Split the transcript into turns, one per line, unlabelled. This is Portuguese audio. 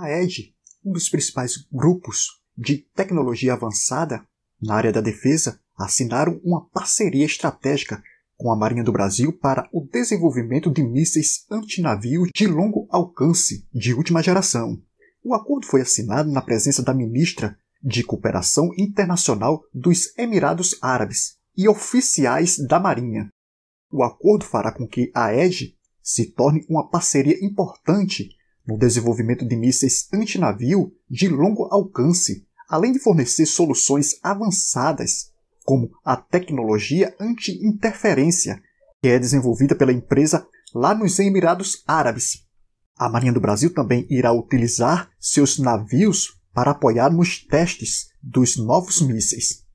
a EDGE, um dos principais grupos de tecnologia avançada na área da defesa, assinaram uma parceria estratégica com a Marinha do Brasil para o desenvolvimento de mísseis antinavio de longo alcance de última geração. O acordo foi assinado na presença da ministra de Cooperação Internacional dos Emirados Árabes e oficiais da Marinha. O acordo fará com que a EDGE se torne uma parceria importante no desenvolvimento de mísseis antinavio de longo alcance, além de fornecer soluções avançadas, como a tecnologia anti-interferência, que é desenvolvida pela empresa lá nos Emirados Árabes. A Marinha do Brasil também irá utilizar seus navios para apoiar nos testes dos novos mísseis.